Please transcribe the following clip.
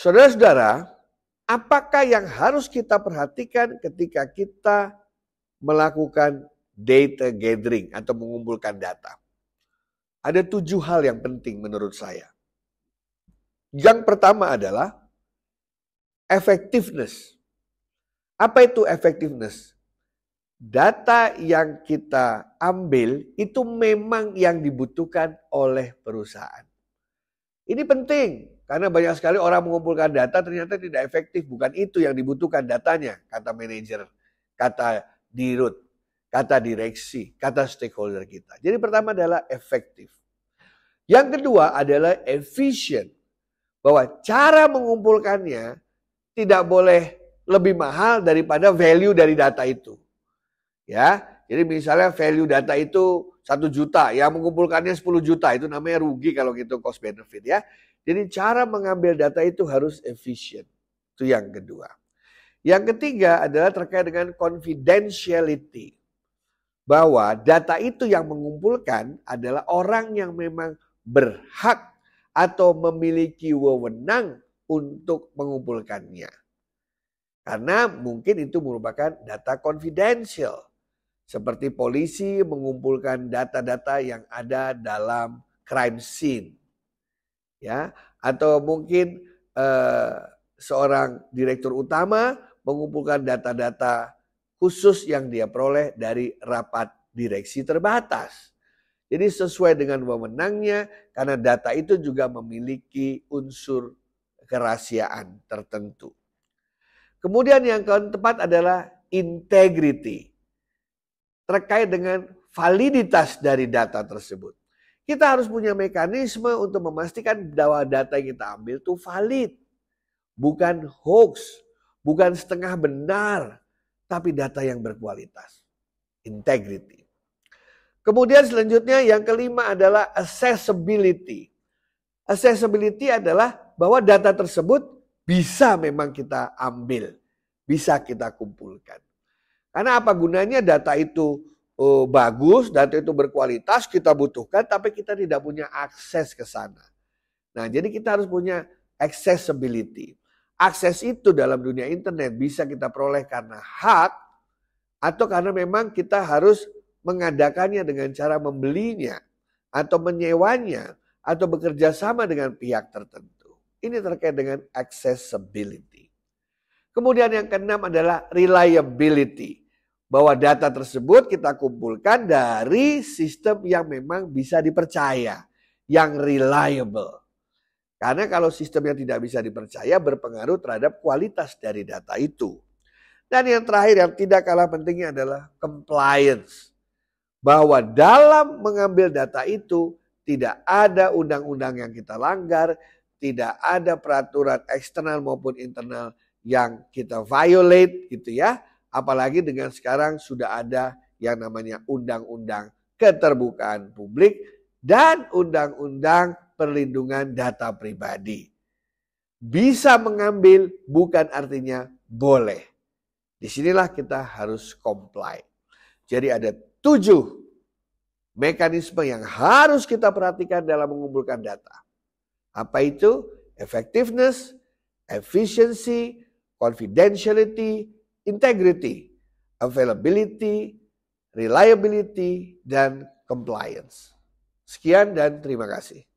Saudara-saudara, apakah yang harus kita perhatikan ketika kita melakukan data gathering atau mengumpulkan data? Ada tujuh hal yang penting menurut saya. Yang pertama adalah effectiveness. Apa itu effectiveness? Data yang kita ambil itu memang yang dibutuhkan oleh perusahaan. Ini penting. Karena banyak sekali orang mengumpulkan data ternyata tidak efektif. Bukan itu yang dibutuhkan datanya, kata manajer, kata dirut, kata direksi, kata stakeholder kita. Jadi pertama adalah efektif. Yang kedua adalah efisien. Bahwa cara mengumpulkannya tidak boleh lebih mahal daripada value dari data itu. Ya, jadi misalnya value data itu satu juta, yang mengumpulkannya 10 juta, itu namanya rugi kalau gitu cost benefit ya. Jadi cara mengambil data itu harus efisien. Itu yang kedua. Yang ketiga adalah terkait dengan confidentiality. Bahwa data itu yang mengumpulkan adalah orang yang memang berhak atau memiliki wewenang untuk mengumpulkannya. Karena mungkin itu merupakan data confidential. Seperti polisi mengumpulkan data-data yang ada dalam crime scene ya atau mungkin eh, seorang direktur utama mengumpulkan data-data khusus yang dia peroleh dari rapat direksi terbatas. Jadi sesuai dengan wewenangnya karena data itu juga memiliki unsur kerahasiaan tertentu. Kemudian yang keempat adalah integrity. Terkait dengan validitas dari data tersebut. Kita harus punya mekanisme untuk memastikan bahwa data yang kita ambil itu valid. Bukan hoax, bukan setengah benar, tapi data yang berkualitas. Integrity. Kemudian selanjutnya yang kelima adalah accessibility. Accessibility adalah bahwa data tersebut bisa memang kita ambil, bisa kita kumpulkan. Karena apa gunanya data itu uh, bagus, data itu berkualitas, kita butuhkan, tapi kita tidak punya akses ke sana. Nah, jadi kita harus punya accessibility. Akses itu dalam dunia internet bisa kita peroleh karena hak atau karena memang kita harus mengadakannya dengan cara membelinya atau menyewanya atau bekerja sama dengan pihak tertentu. Ini terkait dengan accessibility. Kemudian yang keenam adalah reliability bahwa data tersebut kita kumpulkan dari sistem yang memang bisa dipercaya, yang reliable. Karena kalau sistem yang tidak bisa dipercaya berpengaruh terhadap kualitas dari data itu. Dan yang terakhir yang tidak kalah pentingnya adalah compliance. Bahwa dalam mengambil data itu tidak ada undang-undang yang kita langgar, tidak ada peraturan eksternal maupun internal yang kita violate gitu ya Apalagi dengan sekarang sudah ada yang namanya undang-undang keterbukaan publik dan undang-undang perlindungan data pribadi. Bisa mengambil bukan artinya boleh. Disinilah kita harus comply. Jadi ada tujuh mekanisme yang harus kita perhatikan dalam mengumpulkan data. Apa itu? Effectiveness, efficiency, confidentiality, integrity, availability, reliability, dan compliance. Sekian dan terima kasih.